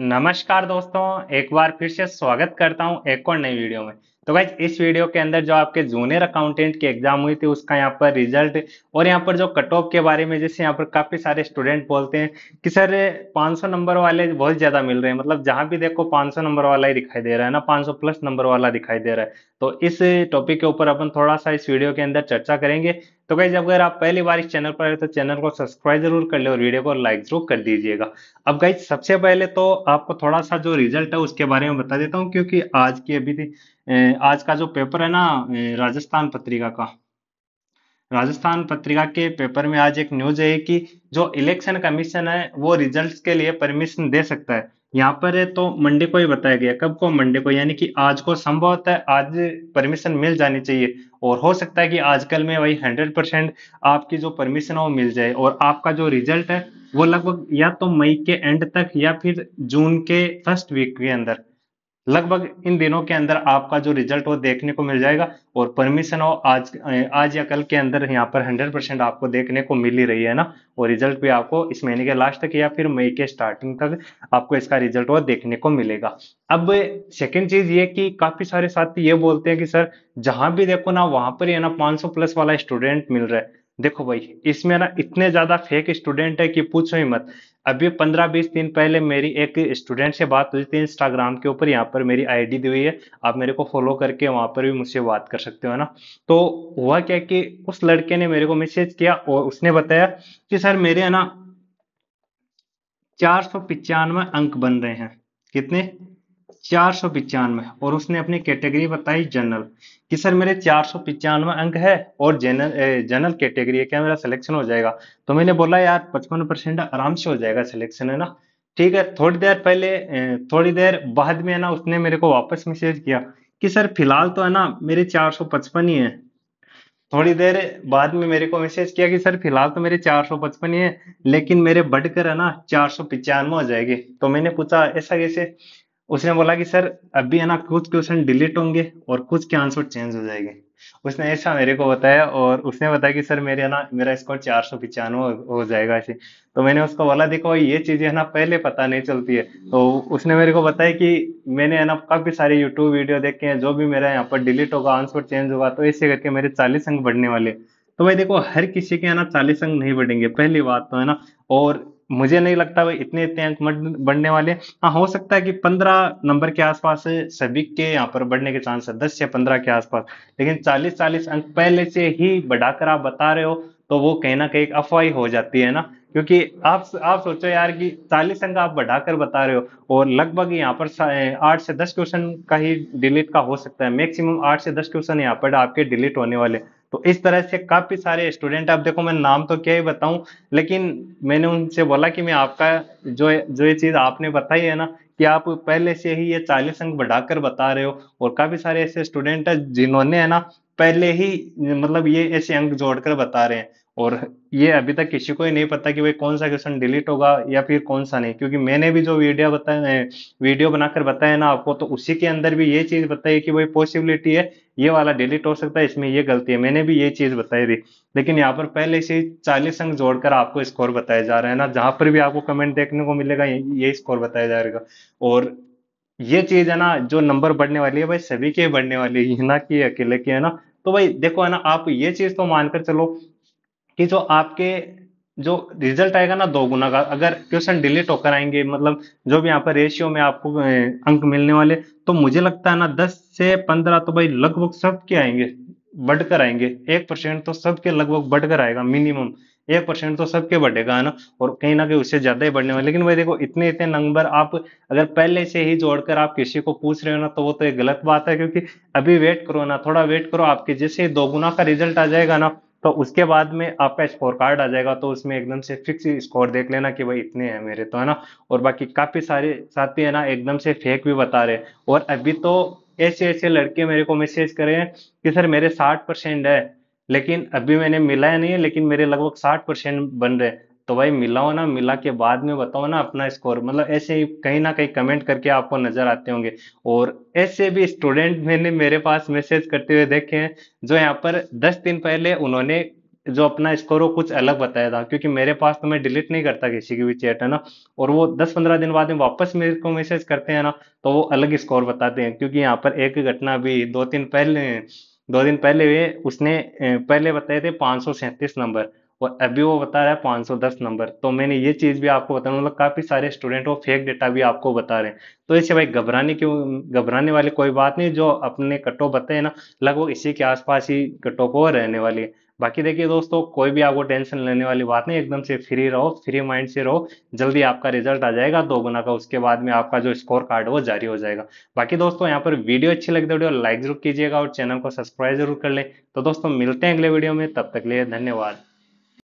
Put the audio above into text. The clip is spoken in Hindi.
नमस्कार दोस्तों एक बार फिर से स्वागत करता हूं एक और नई वीडियो में तो गाइज इस वीडियो के अंदर जो आपके जूनियर अकाउंटेंट की एग्जाम हुई थी उसका यहाँ पर रिजल्ट और यहाँ पर जो कट ऑफ के बारे में जैसे यहाँ पर काफी सारे स्टूडेंट बोलते हैं कि सर 500 नंबर वाले बहुत ज्यादा मिल रहे हैं मतलब जहां भी देखो 500 नंबर वाला ही दिखाई दे रहा है ना 500 प्लस नंबर वाला दिखाई दे रहा है तो इस टॉपिक के ऊपर अपन थोड़ा सा इस वीडियो के अंदर चर्चा करेंगे तो गाइज अगर आप पहली बार इस चैनल पर आए तो चैनल को सब्सक्राइब जरूर कर ले और वीडियो को लाइक जरूर कर दीजिएगा अब गाइज सबसे पहले तो आपको थोड़ा सा जो रिजल्ट है उसके बारे में बता देता हूँ क्योंकि आज की अभी आज का जो पेपर है ना राजस्थान पत्रिका का राजस्थान पत्रिका के पेपर में आज एक न्यूज है कि जो इलेक्शन कमीशन है वो रिजल्ट्स के लिए परमिशन दे सकता है यहाँ पर है तो मंडे को ही बताया गया कब को मंडे को यानी कि आज को संभव है आज परमिशन मिल जानी चाहिए और हो सकता है कि आजकल में वही हंड्रेड परसेंट आपकी जो परमिशन है वो मिल जाए और आपका जो रिजल्ट है वो लगभग या तो मई के एंड तक या फिर जून के फर्स्ट वीक के अंदर लगभग इन दिनों के अंदर आपका जो रिजल्ट वो देखने को मिल जाएगा और परमिशन हो आज आज या कल के अंदर यहाँ पर 100 परसेंट आपको देखने को मिल ही रही है ना और रिजल्ट भी आपको इस महीने के लास्ट तक या फिर मई के स्टार्टिंग तक आपको इसका रिजल्ट वो देखने को मिलेगा अब सेकेंड चीज ये कि काफी सारे साथी ये बोलते हैं कि सर जहां भी देखो ना वहां पर है ना पांच प्लस वाला स्टूडेंट मिल रहा है देखो भाई इसमें ना इतने ज्यादा फेक स्टूडेंट है कि पूछो ही मत अभी पंद्रह बीस दिन पहले मेरी एक स्टूडेंट से बात हुई थी इंस्टाग्राम के ऊपर यहाँ पर मेरी आईडी दी हुई है आप मेरे को फॉलो करके वहां पर भी मुझसे बात कर सकते हो ना तो हुआ क्या कि उस लड़के ने मेरे को मैसेज किया और उसने बताया कि सर मेरे है ना चार सौ अंक बन रहे हैं कितने चार सौ पिचानवे और उसने अपनी कैटेगरी बताई जनरल कि सर मेरे चार सौ पिचानवे अंक है और जनरल जनरल कैटेगरी है क्या मेरा सिलेक्शन हो जाएगा तो मैंने बोला यार पचपन परसेंट आराम से हो जाएगा सिलेक्शन है ना ठीक है थोड़ी देर पहले थोड़ी देर बाद में है ना उसने मेरे को वापस मैसेज किया कि सर फिलहाल तो है ना मेरे चार सौ पचपन ही है थोड़ी देर बाद में मेरे को मैसेज किया कि सर फिलहाल तो मेरे चार सौ पचपन ही है लेकिन मेरे बढ़कर है ना चार सौ पिचानवे हो जाएगी तो मैंने पूछा ऐसा कैसे उसने बोला कि सर अभी है ना कुछ क्वेश्चन डिलीट होंगे और कुछ के आंसर चेंज हो जाएंगे उसने ऐसा मेरे को बताया और उसने बताया कि सर मेरे ना मेरा स्कोर चार सौ पचानवे हो जाएगा ऐसे तो मैंने उसको बोला देखो ये चीजें है ना पहले पता नहीं चलती है तो उसने मेरे को बताया कि मैंने है ना काफी सारे यूट्यूब वीडियो देखे हैं जो भी मेरा यहाँ पर डिलीट होगा आंसर चेंज होगा तो ऐसे करके मेरे चालीस अंक बढ़ने वाले तो भाई देखो हर किसी के है ना चालीस अंक नहीं बढ़ेंगे पहली बात तो है ना और मुझे नहीं लगता भाई इतने इतने अंक बढ़ने वाले हाँ हो सकता है कि पंद्रह नंबर के आसपास सभी के यहाँ पर बढ़ने के चांस है दस या पंद्रह के आसपास लेकिन चालीस चालीस अंक पहले से ही बढ़ाकर आप बता रहे हो तो वो कहीं ना कहीं अफवाही हो जाती है ना क्योंकि आप आप सोचो यार कि चालीस अंक आप बढ़ाकर बता रहे हो और लगभग यहाँ पर आठ से दस क्वेश्चन का ही डिलीट का हो सकता है मैक्सिमम आठ से दस क्वेश्चन यहाँ पर आपके डिलीट होने वाले तो इस तरह से काफ़ी सारे स्टूडेंट आप देखो मैं नाम तो क्या ही बताऊं लेकिन मैंने उनसे बोला कि मैं आपका जो जो ये चीज़ आपने बताई है ना कि आप पहले से ही ये चालीस अंक बढ़ाकर बता रहे हो और काफ़ी सारे ऐसे स्टूडेंट है जिन्होंने है ना पहले ही मतलब ये ऐसे अंक जोड़कर बता रहे हैं और ये अभी तक किसी को ही नहीं पता कि भाई कौन सा क्वेश्चन डिलीट होगा या फिर कौन सा नहीं क्योंकि मैंने भी जो वीडियो बताया वीडियो बनाकर बताया ना आपको तो उसी के अंदर भी ये चीज बताई कि भाई पॉसिबिलिटी है ये वाला डिलीट हो सकता है इसमें ये गलती है मैंने भी ये चीज बताई थी लेकिन यहाँ पर पहले से चालीस अंक जोड़कर आपको स्कोर बताया जा रहा है ना जहां पर भी आपको कमेंट देखने को मिलेगा ये स्कोर बताया जाएगा और ये चीज है ना जो नंबर बढ़ने वाली है भाई सभी के बढ़ने वाली है ना कि अकेले की है ना तो भाई देखो है ना आप ये चीज तो मानकर चलो कि जो आपके जो रिजल्ट आएगा ना दो गुना का अगर क्वेश्चन डिलीट होकर आएंगे मतलब जो भी यहाँ पर रेशियो में आपको अंक मिलने वाले तो मुझे लगता है ना दस से पंद्रह तो भाई लगभग सबके आएंगे बढ़कर आएंगे एक परसेंट तो सबके लगभग बढ़कर आएगा मिनिमम एक परसेंट तो सबके बढ़ेगा है ना और कहीं ना कहीं उससे ज्यादा ही बढ़ने वाले लेकिन भाई देखो इतने इतने नंबर आप अगर पहले से ही जोड़कर आप किसी को पूछ रहे हो ना तो वो तो एक गलत बात है क्योंकि अभी वेट करो ना थोड़ा वेट करो आपके जैसे दोगुना का रिजल्ट आ जाएगा ना तो उसके बाद में आपका स्कोर कार्ड आ जाएगा तो उसमें एकदम से फिक्स स्कोर देख लेना कि भाई इतने हैं मेरे तो है ना और बाकी काफ़ी सारे साथी है ना एकदम से फेक भी बता रहे और अभी तो ऐसे ऐसे लड़के मेरे को मैसेज करे हैं कि सर मेरे साठ परसेंट है लेकिन अभी मैंने मिलाया नहीं है लेकिन मेरे लगभग साठ परसेंट बन रहे तो भाई मिलाओ ना मिला के बाद में बताओ ना अपना स्कोर मतलब ऐसे ही कहीं ना कहीं कमेंट करके आपको नजर आते होंगे और ऐसे भी स्टूडेंट मैंने मेरे पास मैसेज करते हुए देखे हैं जो यहाँ पर दस दिन पहले उन्होंने जो अपना स्कोर वो कुछ अलग बताया था क्योंकि मेरे पास तो मैं डिलीट नहीं करता किसी की भी चैट है ना और वो दस पंद्रह दिन बाद में वापस मेरे को मैसेज करते हैं ना तो वो अलग स्कोर बताते हैं क्योंकि यहाँ पर एक घटना भी दो तीन पहले दो दिन पहले हुए उसने पहले बताए थे पाँच सौ सैंतीस नंबर और अभी वो बता रहा है 510 नंबर तो मैंने ये चीज़ भी आपको बताया मतलब काफ़ी सारे स्टूडेंट वो फेक डेटा भी आपको बता रहे हैं तो इससे भाई घबराने की घबराने वाली कोई बात नहीं जो अपने कटो बताए ना लगभग इसी के आसपास ही कटो को रहने वाली है बाकी देखिए दोस्तों कोई भी आपको टेंशन लेने वाली बात नहीं एकदम से फ्री रहो फ्री माइंड से रहो जल्दी आपका रिजल्ट आ जाएगा दो गुना का उसके बाद में आपका जो स्कोर कार्ड वो जारी हो जाएगा बाकी दोस्तों यहाँ पर वीडियो अच्छी लगती है वीडियो लाइक जरूर कीजिएगा और चैनल को सब्सक्राइब जरूर कर ले तो दोस्तों मिलते हैं अगले वीडियो में तब तक लिए धन्यवाद